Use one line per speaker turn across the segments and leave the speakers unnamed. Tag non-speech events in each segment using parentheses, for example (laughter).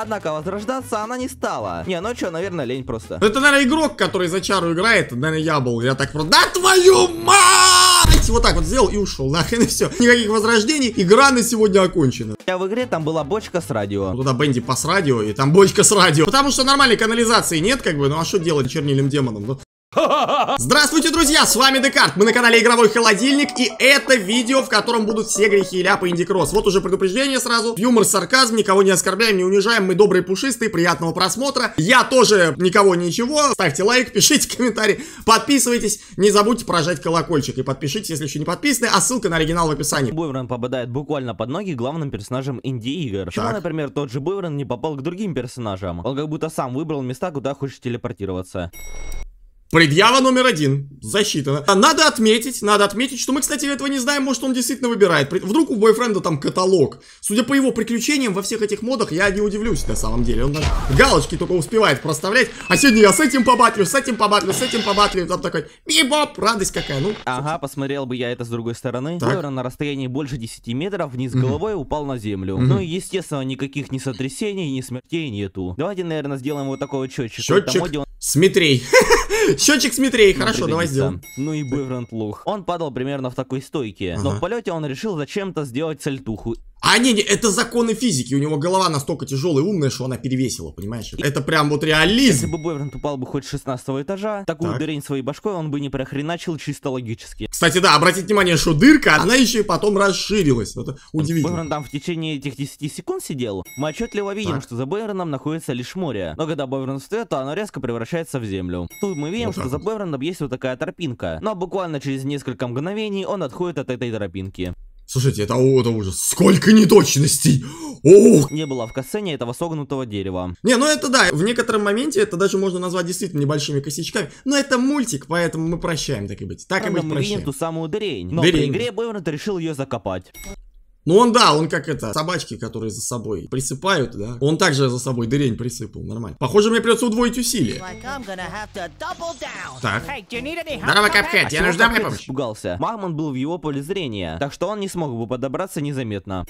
Однако возрождаться она не стала. Не, ну чё, наверное, лень просто. Это,
наверное, игрок, который за чару играет. Наверное, я был. Я так просто... Да твою мать! Вот так вот сделал и ушел. Нахрен и все. Никаких возрождений. Игра на сегодня окончена. Я в игре там была бочка с радио. Туда Бенди пас радио, и там бочка с радио. Потому что нормальной канализации нет, как бы. Ну а что делать чернильным демоном? Ну, (laughs) Здравствуйте, друзья, с вами Декарт, мы на канале Игровой Холодильник, и это видео, в котором будут все грехи и ляпы Инди Кросс. Вот уже предупреждение сразу, юмор, сарказм, никого не оскорбляем, не унижаем, мы добрые, пушистые, приятного просмотра. Я тоже никого ничего, ставьте лайк, (laughs) пишите комментарий, подписывайтесь, не забудьте прожать колокольчик и подпишитесь, если еще не подписаны, а ссылка на оригинал в описании.
Буйворон попадает буквально под ноги главным персонажем инди-игр. Почему, ну, например, тот же Буйворон не попал к другим персонажам? Он как будто сам выбрал места, куда хочет телепортироваться.
Предъява номер один. Засчитано. Надо отметить, надо отметить, что мы, кстати, этого не знаем, может, он действительно выбирает. Вдруг у бойфренда там каталог. Судя по его приключениям во всех этих модах, я не удивлюсь на самом деле. Он даже галочки только успевает проставлять. А сегодня я с этим побатлю, с этим побатлю, с этим
побатлю. Там такой, бибоп, радость какая. Ну, ага, посмотрел бы я это с другой стороны. Ворон на расстоянии больше 10 метров вниз головой упал на землю. Ну и, естественно, никаких ни сотрясений, ни смертей нету. Давайте, наверное, сделаем вот такой вот Счетчик. Счетчик.
Смотрей. (laughs)
(laughs) Счетчик Смитрей, хорошо, давай сделаем. Ну и Быврант Лух. Он падал примерно в такой стойке, но в полете он решил зачем-то сделать сальтуху. А не, не, это законы физики. У него голова настолько
тяжелая и умная, что она перевесила, понимаешь? Это прям вот реализм. Если бы Бойврант упал бы хоть 16 этажа, такую так. дырень
своей башкой он бы не прохреначил чисто логически. Кстати, да, обратите внимание, что дырка, она еще и потом расширилась. Это удивительно. Бойвран там в течение этих 10 секунд сидел. Мы отчетливо видим, так. что за Бойвраном находится лишь море. Но когда Бойвран встает, то оно резко превращается в землю. Тут мы мы видим, вот что за Бэвроном есть вот такая тропинка. Но буквально через несколько мгновений он отходит от этой тропинки. Слушайте, это, это
ужас. Сколько неточностей! Ох!
Не было в касцене этого согнутого дерева.
Не, ну это да, в некотором моменте это даже можно назвать действительно небольшими косячками. Но это мультик, поэтому мы прощаем так и быть. Так Правда, и быть мы прощаем. видим ту самую дрень. Но дырень. при игре Бэйвернет решил ее закопать. Ну он, да, он как это, собачки, которые за собой присыпают, да. Он также за собой дырень присыпал, нормально. Похоже, мне придется удвоить усилия. Так.
Здорово, Капкет, я нужна моя помощь. Пугался. Магман был в его поле зрения, так что он не смог бы подобраться незаметно.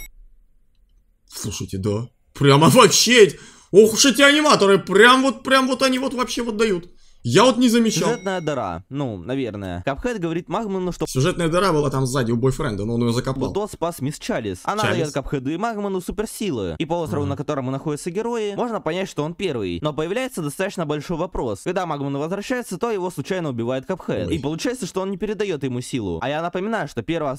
Слушайте, да. Прямо вообще...
Ох уж эти аниматоры, прям вот, прям вот они вот вообще вот дают. Я вот не замечал. Сюжетная
дыра. Ну, наверное. Капхед говорит Магману, что... Сюжетная дыра
была там сзади у бойфренда, но он
ее закопал. Тот спас мисс Чалис. Она Чалис? дает Капхеду и Магману суперсилы. И по острову, mm. на котором находятся герои, можно понять, что он первый. Но появляется достаточно большой вопрос. Когда Магману возвращается, то его случайно убивает Капхед. Ой. И получается, что он не передает ему силу. А я напоминаю, что первая...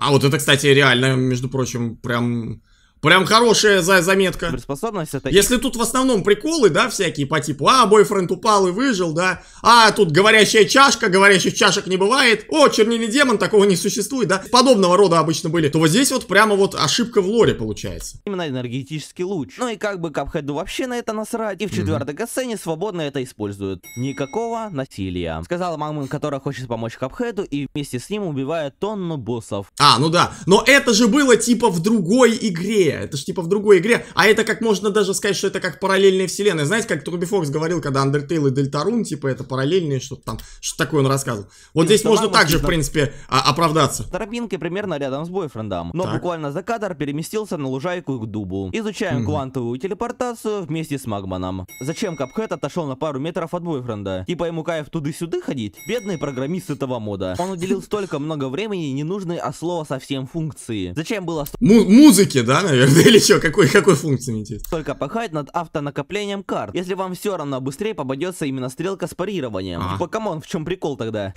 А вот это,
кстати, реально, между прочим, прям Прям хорошая за заметка. Способность это... Если тут в основном приколы, да, всякие по типу, а, бойфренд упал и выжил, да, а, тут говорящая чашка, говорящих чашек не бывает, о, чернильный демон, такого не существует, да, подобного рода обычно были, то вот здесь вот прямо вот ошибка в лоре получается.
Именно энергетический луч. Ну и как бы Капхеду вообще на это насрать, и в четвертой mm -hmm. сцене свободно это используют. Никакого насилия. Сказала Магман, которая хочет помочь Капхеду, и вместе с ним убивает тонну боссов. А, ну да,
но это же было типа в другой игре это ж типа в другой игре, а это как можно даже сказать, что это как параллельная вселенная, знаете, как Труби Фокс говорил, когда Undertale и Дельтарун, типа это параллельные, что-то там,
что такое он рассказывал. Вот здесь можно также, в принципе, а, оправдаться. Тропинкой примерно рядом с бойфрендом, но буквально за кадр переместился на лужайку к дубу. Изучаем квантовую телепортацию вместе с Магманом. Зачем Капхэт отошел на пару метров от бойфренда? Типа ему кайф туда-сюда ходить? Бедный программист этого мода. Он уделил столько много времени ненужной а слова совсем функции. Зачем было... Му
музыки, да, наверное? наверное, (laughs) или что? Какой, какой функции мне интересно?
Только пахать над автонакоплением карт. Если вам все равно быстрее попадется именно стрелка с парированием. А. Покамон, типа, в чем прикол тогда?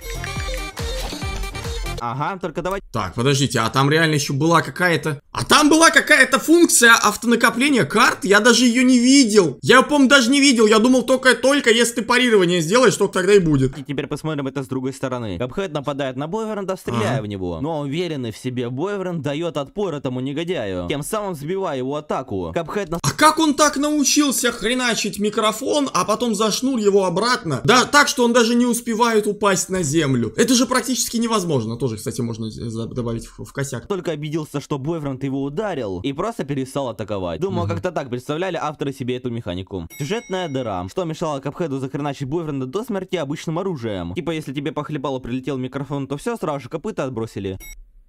Ага, только давай...
Так, подождите, а там реально еще была какая-то... А там была какая-то функция автонакопления карт? Я даже ее не видел. Я, помню, даже не видел. Я думал только-только, если ты парирование сделаешь, только тогда и будет. И теперь
посмотрим это с другой стороны. Капхед нападает на Бойвернда, стреляя ага. в него. Но уверенный в себе Бойверн дает отпор этому негодяю, тем самым сбивая его атаку. Капхед... На... А как он так
научился хреначить микрофон, а потом зашнул его обратно? Да так, что он даже не успевает упасть на землю. Это же практически невозможно тоже тоже, кстати, можно добавить в, косяк. Только
обиделся, что бойфренд его ударил и просто перестал атаковать. Думаю, как-то так представляли авторы себе эту механику. Сюжетная дыра, что мешало Капхеду захреначить бойфренда до смерти обычным оружием. Типа, если тебе похлебало прилетел микрофон, то все, сразу же копыта отбросили.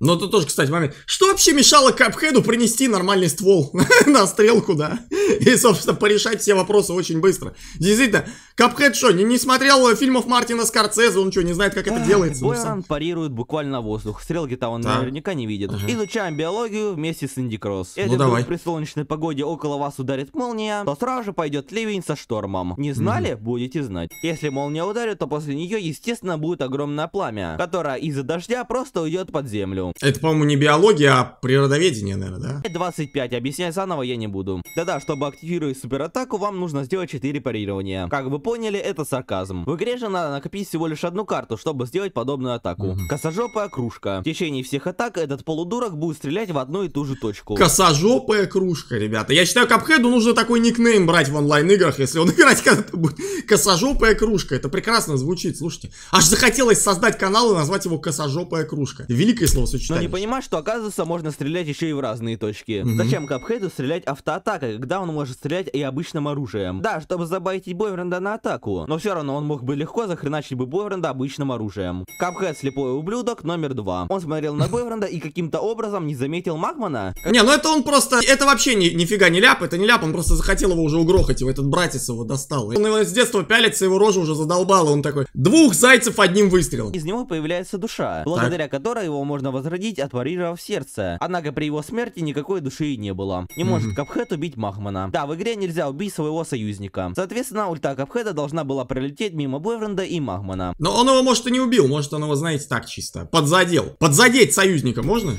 Но это тоже, кстати, момент.
Что вообще мешало Капхеду принести нормальный ствол (laughs) на стрелку, да? И, собственно, порешать все вопросы очень быстро. Действительно, Капхед что, не, не смотрел фильмов Мартина Скорцезе? Он что, не знает, как это делается? Бойран ну,
парирует буквально воздух. Стрелки-то он наверняка не видит. Ага. Изучаем биологию вместе с Инди Кросс. ну, давай. при солнечной погоде около вас ударит молния, то сразу же пойдет ливень со штормом. Не знали? Будете знать. Если молния ударит, то после нее, естественно, будет огромное пламя, которое из-за дождя просто уйдет под землю. Это,
по-моему, не биология, а природоведение, наверное,
да? 25. Объяснять заново я не буду. Да-да, чтобы активировать суператаку, вам нужно сделать 4 парирования. Как вы поняли, это сарказм. В игре же надо накопить всего лишь одну карту, чтобы сделать подобную атаку. Угу. Косожопая кружка. В течение всех атак этот полудурок будет стрелять в одну и ту же точку.
Косожопая кружка, ребята. Я считаю, Капхеду нужно такой никнейм брать в онлайн-играх, если он (laughs) играть когда-то будет. Косожопая кружка. Это прекрасно звучит, слушайте. Аж захотелось создать канал и назвать его Косожопая кружка. Великое слово сочетаешь. Но не
понимаешь, что оказывается можно стрелять еще и в разные точки. Угу. Зачем Капхеду стрелять автоатакой, когда он может стрелять и обычным оружием? Да, чтобы забайтить Бойвренда на атаку. Но все равно он мог бы легко захреначить бы Бойвренда обычным оружием. Капхед слепой ублюдок номер два. Он смотрел на (laughs) Бойвренда и каким-то образом не заметил Магмана. Не, ну
это он просто... Это вообще ни, нифига не ляп, это не ляп, он просто захотел его уже угрохать, его этот братец его достал. Он его с детства пялится, его рожа уже задолбала, он такой... Двух зайцев одним выстрелом.
Из него появляется душа, благодаря так. которой его можно возвращать возродить от сердце. Однако при его смерти никакой души и не было. Не может Капхед убить Махмана. Да, в игре нельзя убить своего союзника. Соответственно, ульта Капхеда должна была пролететь мимо Бойфренда и Махмана. Но
он его, может, и не убил. Может, он его, знаете, так чисто. Подзадел. Подзадеть союзника можно?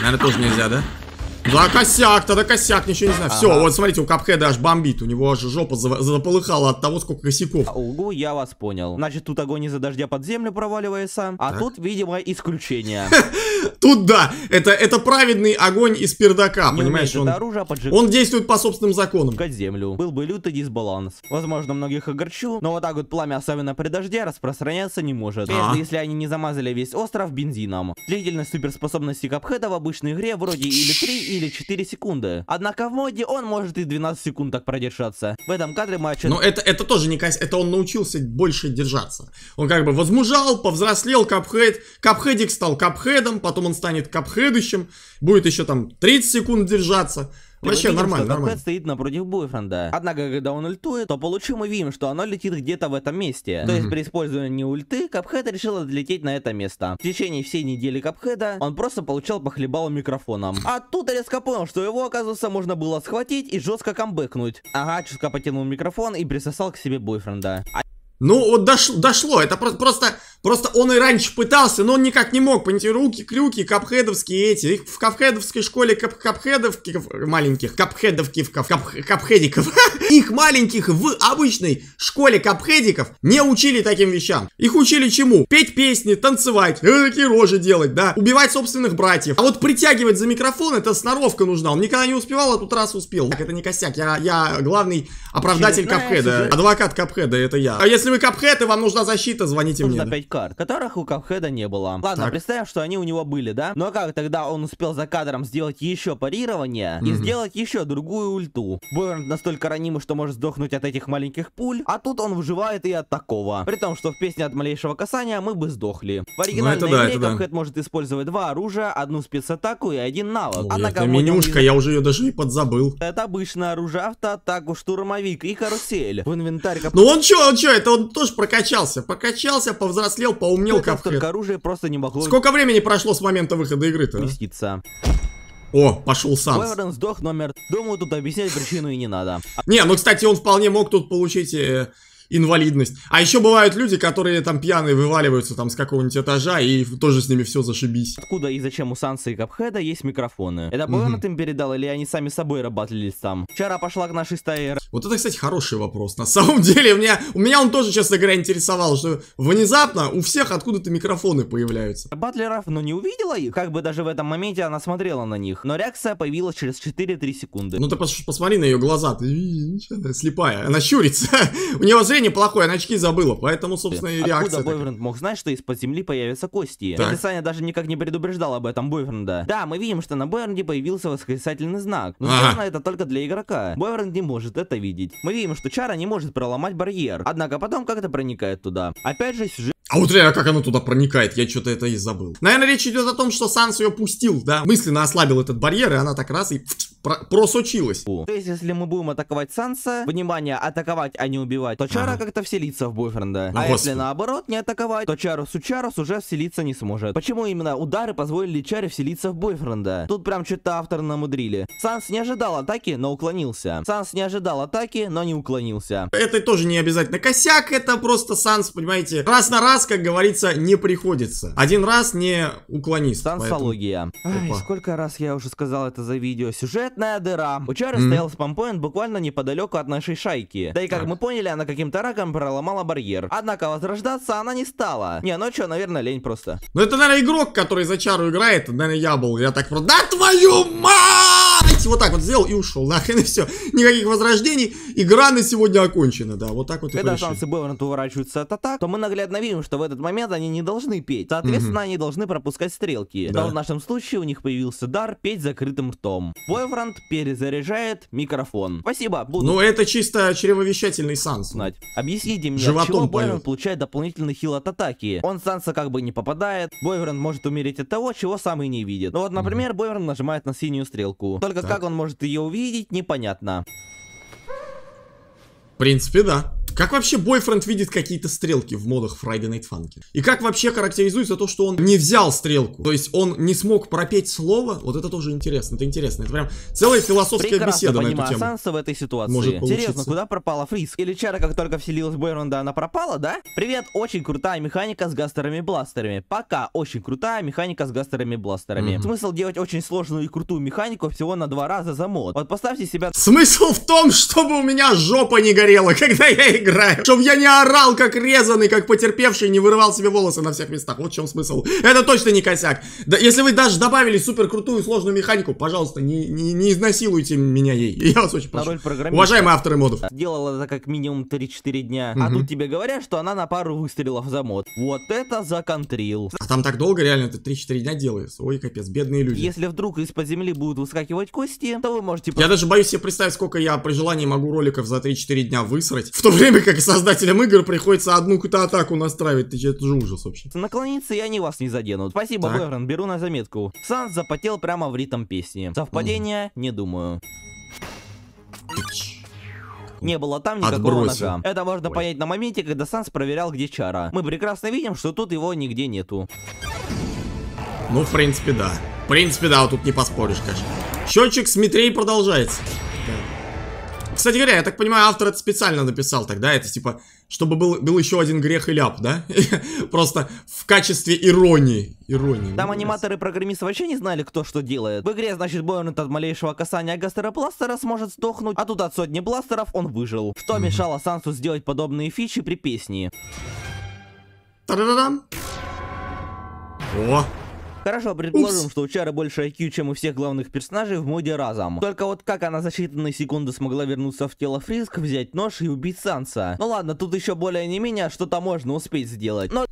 Наверное, тоже нельзя, да? Да ну, косяк, тогда косяк, ничего не знаю. Все, вот смотрите, у Капхеда аж бомбит. У него аж жопа заполыхала от того, сколько косяков. Угу, я вас понял. Значит, тут огонь из-за дождя под землю проваливается, а тут, видимо, исключение. (laughs) Тут да, это, это
праведный огонь из пердака, понимаешь? А он, действует по собственным законам. Под землю. Был бы лютый дисбаланс. Возможно, многих огорчил, но вот так вот пламя, особенно при дожде, распространяться не может. А? Если, если они не замазали весь остров бензином. Длительность суперспособности Капхеда в обычной игре вроде или 3, или 4 секунды. Однако в моде он может и 12 секунд так продержаться. В этом кадре мы
отчет... Но это, это тоже не кайс, это он научился больше держаться. Он как бы возмужал, повзрослел, капхед, капхедик стал капхедом, потом он станет капхедущим, будет еще там 30 секунд держаться. При Вообще видим, нормально, что нормально.
стоит напротив бойфренда. Однако, когда он ультует, то получим мы видим, что оно летит где-то в этом месте. То есть при использовании ульты, Капхед решил отлететь на это место. В течение всей недели Капхеда он просто получал похлебал микрофоном. А тут резко понял, что его, оказывается, можно было схватить и жестко камбэкнуть. Ага, чутка потянул микрофон и присосал к себе бойфренда. А ну, вот дошло, дошло. это про
просто, просто он и раньше пытался, но он никак не мог, понимаете, руки, крюки, капхедовские эти, их в капхедовской школе кап капхедовки, маленьких, капхедовки, в кап капхедиков, (laughs) их маленьких в обычной школе капхедиков не учили таким вещам. Их учили чему? Петь песни, танцевать, э, такие рожи делать, да, убивать собственных братьев. А вот притягивать за микрофон, это сноровка нужна, он никогда не успевал, а тут раз успел. Так, это не косяк, я, я главный Оправдатель Очередная Капхеда. Адвокат Капхеда, это я. А
если вы Капхед и вам нужна защита, звоните нужно мне. Нужно 5 карт, которых у Капхеда не было. Ладно, так. представим, что они у него были, да? Но ну а как тогда он успел за кадром сделать еще парирование mm -hmm. и сделать еще другую ульту? Бойер настолько ранимый, что может сдохнуть от этих маленьких пуль, а тут он выживает и от такого. При том, что в песне от малейшего касания мы бы сдохли. В ну, оригинальной ну, да, игре да. Капхед может использовать два оружия, одну спецатаку и один навык. Ой, а это менюшка, я уже
ее даже и подзабыл.
Это обычное оружие, автоатаку, штурмовик грузовик, и карусель в инвентарь. Коп... Ну он
что, он что? это он тоже
прокачался. Прокачался,
повзрослел, поумнел ну, как Только оружие просто не могло... Сколько времени прошло с момента выхода игры-то?
Меститься. О, пошел сам. Уэверон сдох номер. Думаю, тут объяснять причину и не надо. Не, ну,
кстати, он вполне мог тут получить... Э, инвалидность. А еще бывают люди, которые там пьяные
вываливаются там с какого-нибудь этажа и тоже с ними все зашибись. Откуда и зачем у Санса и Капхеда есть микрофоны? Это Бонат угу. им передал или они сами собой работались там? Вчера пошла к нашей стае.
Вот это, кстати, хороший вопрос. На самом (laughs) деле, у меня, у меня он тоже, честно говоря, интересовал, что внезапно
у всех откуда-то микрофоны появляются. Батлеров, ну не увидела их, как бы даже в этом моменте она смотрела на них. Но реакция появилась через 4-3 секунды. Ну ты посмотри на ее глаза, ты слепая, она щурится. (laughs) У нее положение плохое, она очки забыла, поэтому, собственно, и реакция. Откуда Бойверн мог знать, что из-под земли появятся кости? Так. Саня даже никак не предупреждал об этом Бойфренда. Да, мы видим, что на Бойфренде появился восклицательный знак, но ну, ага. это только для игрока. Бойверн не может это видеть. Мы видим, что Чара не может проломать барьер, однако потом как-то проникает туда. Опять же, сюжет
а вот реально, как она туда проникает, я что-то это и забыл. Наверное, речь идет о том, что Санс ее пустил, да? Мысленно ослабил этот барьер, и она так раз и про просочилась. То
есть, если мы будем атаковать Санса, внимание, атаковать, а не убивать, то Чара ага. как-то вселится в бойфренда. Ну, а господи. если наоборот не атаковать, то Чару Сучарус уже вселиться не сможет. Почему именно удары позволили Чаре вселиться в бойфренда? Тут прям что-то автор намудрили. Санс не ожидал атаки, но уклонился. Санс не ожидал атаки, но не уклонился.
Это тоже не обязательно косяк, это просто Санс, понимаете, раз на раз раз, как говорится, не приходится.
Один раз не уклонист. Сансология. Поэтому... Ай, сколько раз я уже сказал это за видео. Сюжетная дыра. У Чары mm. стоял спампоинт буквально неподалеку от нашей шайки. Да и как так. мы поняли, она каким-то раком проломала барьер. Однако возрождаться она не стала. Не, ночью, наверное, лень просто.
Ну это, наверное, игрок, который за Чару играет. Наверное, я был. Я так... Да твою мать! Макси вот так вот сделал и ушел. Нахрен (laughs) и все. Никаких возрождений. Игра на сегодня окончена, да. Вот так вот и Когда и шансы
Бэвернта уворачиваются от атак, то мы наглядно видим, что в этот момент они не должны петь. Соответственно, угу. они должны пропускать стрелки. Да. Но а в нашем случае у них появился дар петь закрытым ртом. Бэвернт перезаряжает микрофон. Спасибо, буду. Ну, это чисто чревовещательный санс. Знать. Объясните мне, Животом чего Бойверн получает дополнительный хил от атаки? Он санса как бы не попадает. Бойверн может умереть от того, чего сам и не видит. Ну вот, например, угу. Бойверн нажимает на синюю стрелку. Только да как он может ее увидеть, непонятно.
В принципе, да. Как вообще бойфренд видит какие-то стрелки в модах Friday Night Funky? И как вообще характеризуется то, что он не взял стрелку? То есть он не смог пропеть слово? Вот
это тоже интересно, это интересно. Это прям целая философская Прекрасно беседа на эту тему. Санса в этой ситуации. Может Интересно, куда пропала Фриск? Или Чара, как только вселилась Бойронда, она пропала, да? Привет, очень крутая механика с гастерами-бластерами. Пока очень крутая механика с гастерами-бластерами. Mm -hmm. Смысл делать очень сложную и крутую механику всего на два раза за мод. Вот поставьте себя... Смысл в том, чтобы у меня
жопа не горела, (laughs) когда я играю. Чтоб я не орал, как резанный, как потерпевший, не вырывал себе волосы на всех местах. Вот в чем смысл. Это точно не косяк. Да, если вы даже добавили супер крутую сложную механику, пожалуйста, не, не, не изнасилуйте меня ей. (laughs) Я вас очень прошу. Уважаемые авторы модов.
Делала это как минимум 3-4 дня. Угу. А тут тебе говорят, что она на пару выстрелов за мод. Вот это законтрил. А
там так долго реально это 3-4 дня делается. Ой, капец, бедные люди. Если
вдруг из-под земли будут выскакивать кости, то вы можете...
Я даже боюсь себе представить, сколько я при желании могу роликов за
3-4 дня высрать. В то время время как создателям
игр приходится одну какую-то атаку настраивать. Ты, это же ужас вообще.
Наклониться я не вас не задену. Спасибо, так. беру на заметку. Санс запотел прямо в ритм песни. Совпадение? Угу. Не думаю. Не было там никакого Отбросил. ножа. Это можно Ой. понять на моменте, когда Санс проверял, где Чара. Мы прекрасно видим, что тут его нигде нету.
Ну, в принципе, да. В принципе, да, вот тут не поспоришь, конечно. Счетчик с продолжается. Кстати говоря, я так понимаю, автор это специально написал тогда, это типа, чтобы был, был еще один грех и ляп, да? (laughs) Просто в качестве иронии. Иронии. Там
аниматоры и программисты вообще не знали, кто что делает. В игре, значит, Бойонет от малейшего касания гастеропластера сможет сдохнуть, а тут от сотни бластеров он выжил. Что мешало Сансу сделать подобные фичи при песне? Та-да-да-дам! О! Хорошо, предположим, Упс. что у Чары больше IQ, чем у всех главных персонажей в моде разом. Только вот как она за считанные секунды смогла вернуться в тело Фриск, взять нож и убить Санса? Ну ладно, тут еще более не менее что-то можно успеть сделать. Но...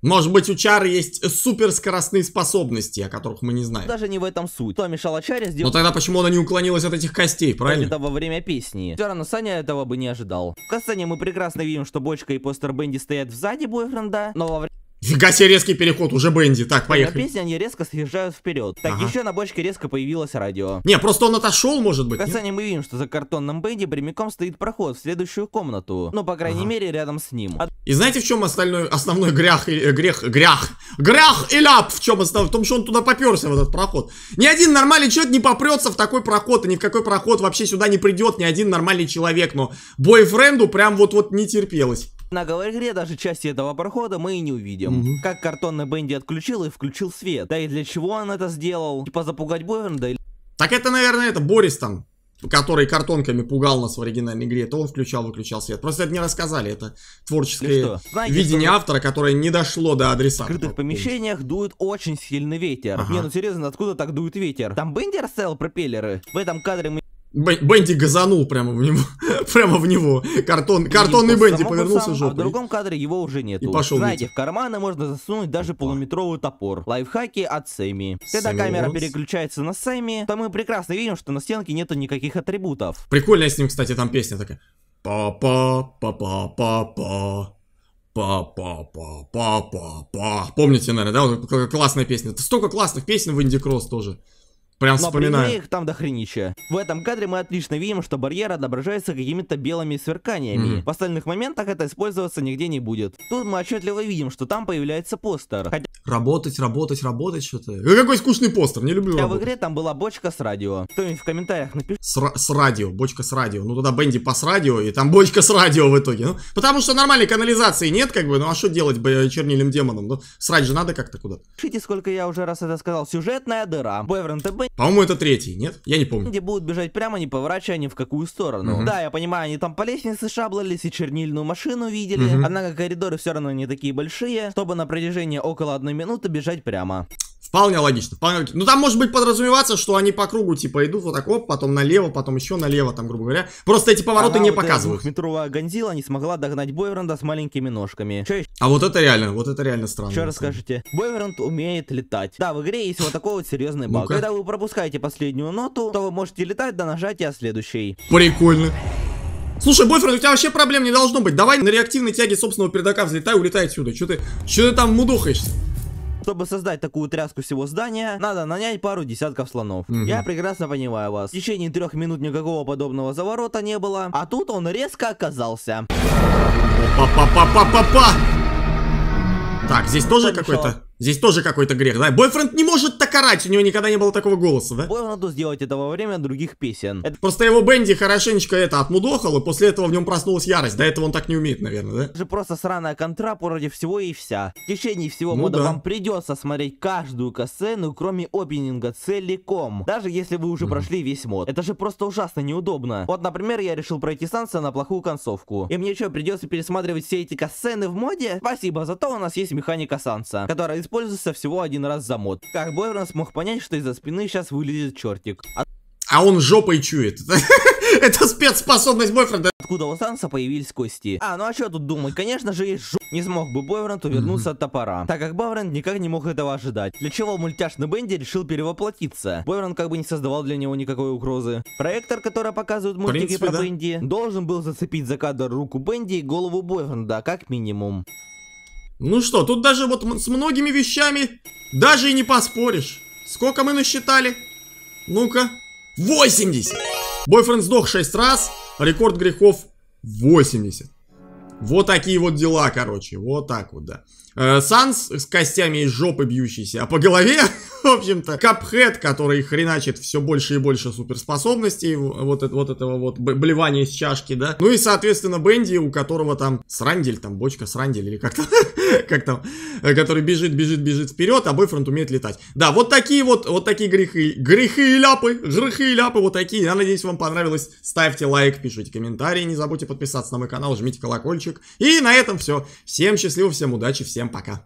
Может быть, у Чары есть суперскоростные способности, о которых мы не знаем.
Даже не в этом суть. Что мешало Чаре сделать... Но тогда почему она не уклонилась от этих костей, правильно? Это во время песни. Все равно Саня этого бы не ожидал. В Касане мы прекрасно видим, что Бочка и Постер Бенди стоят сзади бойфренда, но во время... Фига себе резкий переход, уже Бенди. Так, поехали. На песне они резко съезжают вперед. Так, ага. еще на бочке резко появилось радио. Не, просто он отошел, может быть. В конце мы видим, что за картонным Бенди прямиком стоит проход в следующую комнату. Ну, по крайней ага. мере, рядом с ним. От... А
и знаете, в чем остальной, основной грях, и, э, грех, грях, грях и ляп? В чем основной? В том, что он туда поперся, в этот проход. Ни один нормальный человек не попрется в такой проход, и ни в какой проход вообще сюда не придет ни один нормальный человек.
Но бойфренду прям вот-вот не терпелось. На горе даже части этого прохода мы и не увидим. Угу. Как картонный Бенди отключил и включил свет. Да и для чего он это сделал? Типа запугать
Бенда или... Так это, наверное, это Борис там, который картонками пугал нас в оригинальной игре, то он включал-выключал свет. Просто это не рассказали, это творческое ну Знаете, видение что... автора, которое не дошло до
адреса. В открытых помещениях дует очень сильный ветер. Ага. Не, ну серьезно, откуда так дует ветер? Там Бенди стоял пропеллеры? В этом кадре мы... Бенди газанул прямо в него. (laughs)
прямо в него. Картон, картонный Бенди повернулся самом, жопой. А в другом
кадре его уже нет. И пошел Знаете, в карманы можно засунуть даже полуметровый топор. Лайфхаки от Сэмми. Когда Сэмми камера Уотс. переключается на Сэмми, то мы прекрасно видим, что на стенке нету никаких атрибутов. Прикольная с ним, кстати, там песня такая. Папа, папа, папа. Па-па-па-па-па-па.
Помните, наверное, да? Классная песня. Столько классных песен в Инди Кросс тоже.
Прям вспоминаю. Но их там до хренища. В этом кадре мы отлично видим, что барьер отображается какими-то белыми сверканиями. Mm. В остальных моментах это использоваться нигде не будет. Тут мы отчетливо видим, что там появляется постер. Хотя... Работать, работать, работать что-то. Э,
какой скучный постер, не люблю Хотя работать. в игре там была бочка с радио. Кто-нибудь в комментариях напишет. С, с радио, бочка с радио. Ну тогда Бенди пас радио, и там бочка с радио в итоге. Ну, потому что нормальной канализации нет, как бы. Ну а что делать бы чернильным демоном? Ну, срать же надо как-то куда-то.
Пишите, сколько я уже раз это сказал. Сюжетная дыра. Бойвер ТБ бы... По-моему,
это третий, нет? Я не помню.
Где будут бежать прямо, не поворачивая ни в какую сторону. Угу. Да, я понимаю, они там по лестнице шаблались и чернильную машину видели. Угу. Однако коридоры все равно не такие большие, чтобы на протяжении около одной минуты бежать прямо. Вполне логично, вполне логично. Ну, там может быть подразумеваться,
что они по кругу, типа, идут вот так, оп, потом налево, потом еще налево, там, грубо говоря. Просто эти повороты Она не вот показывают.
Двухметровая Гонзила не смогла догнать Бойверонда с маленькими ножками. Че А вот это
реально, вот это реально странно. Что расскажете?
Бойверонд умеет летать. Да, в игре есть вот такой вот серьезный баг. Когда вы пропускаете последнюю ноту, то вы можете летать до нажатия следующей.
Прикольно. Слушай, бойфренд, у тебя вообще проблем не должно быть. Давай на реактивной тяге собственного передака взлетай, улетай отсюда. Че ты,
че ты там мудохаешься? Чтобы создать такую тряску всего здания, надо нанять пару десятков слонов. Угу. Я прекрасно понимаю вас. В течение трех минут никакого подобного заворота не было, а тут он резко оказался. Па-па-па-па-па-па!
Так, здесь тоже какой-то... Здесь тоже какой-то грех, да? Бойфренд не может так орать, у него никогда не было такого голоса, да? Бойл надо сделать это во время других песен. Это... Просто его Бенди хорошенечко это отмудохал, и после
этого в нем проснулась ярость. До этого он так не умеет, наверное, да? Это же просто сраная контра против всего и вся. В течение всего ну, мода да. вам придется смотреть каждую кассену, кроме опенинга, целиком. Даже если вы уже mm. прошли весь мод. Это же просто ужасно неудобно. Вот, например, я решил пройти Санса на плохую концовку. И мне что, придется пересматривать все эти кассены в моде? Спасибо, зато у нас есть механика Санса, которая используется всего один раз за мод. Как Бойрон смог понять, что из-за спины сейчас вылезет чертик. От... А он жопой чует. (laughs) Это спецспособность Бойфренда. Откуда у Санса появились кости? А, ну а что тут думать? Конечно же, есть жопа. Не смог бы Бойврент увернуться mm -hmm. от топора, так как Бойврент никак не мог этого ожидать. Для чего мультяшный Бенди решил перевоплотиться? Бойврент как бы не создавал для него никакой угрозы. Проектор, который показывает мультики принципе, про да. Бенди, должен был зацепить за кадр руку Бенди и голову Бойвренда, как минимум. Ну что,
тут даже вот с многими вещами даже и не поспоришь. Сколько мы насчитали? Ну-ка. 80! Бойфренд сдох 6 раз, рекорд грехов 80. Вот такие вот дела, короче. Вот так вот, да. Э, Санс с костями из жопы бьющийся, а по голове общем-то, Капхед, который хреначит все больше и больше суперспособностей, вот, это, вот этого вот блевания с чашки, да. Ну и, соответственно, Бенди, у которого там срандель, там бочка срандель или как-то, (laughs) как там, который бежит, бежит, бежит вперед, а бойфренд умеет летать. Да, вот такие вот, вот такие грехи, грехи и ляпы, грехи и ляпы, вот такие. Я надеюсь, вам понравилось. Ставьте лайк, пишите комментарии, не забудьте подписаться на мой канал, жмите колокольчик. И на этом все. Всем счастливо, всем удачи, всем пока.